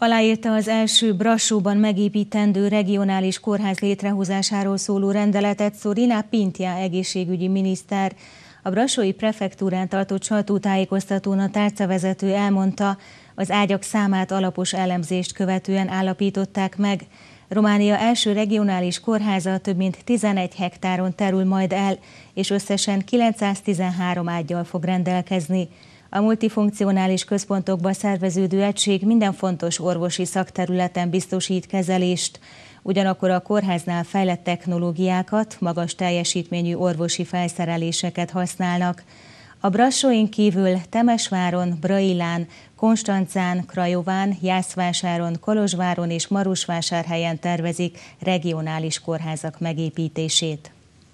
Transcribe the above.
Aláírta az első Brassóban megépítendő regionális kórház létrehozásáról szóló rendeletet Szorina Pintja egészségügyi miniszter. A Brassói prefektúrán tartott sajtótájékoztatón a tárcavezető elmondta, az ágyak számát alapos elemzést követően állapították meg. Románia első regionális kórháza több mint 11 hektáron terül majd el, és összesen 913 ágyal fog rendelkezni. A multifunkcionális központokba szerveződő egység minden fontos orvosi szakterületen biztosít kezelést, ugyanakkor a kórháznál fejlett technológiákat, magas teljesítményű orvosi felszereléseket használnak. A brassóin kívül Temesváron, Brailán, Konstancán, Krajován, Jászvásáron, Kolozsváron és Marusvásárhelyen tervezik regionális kórházak megépítését.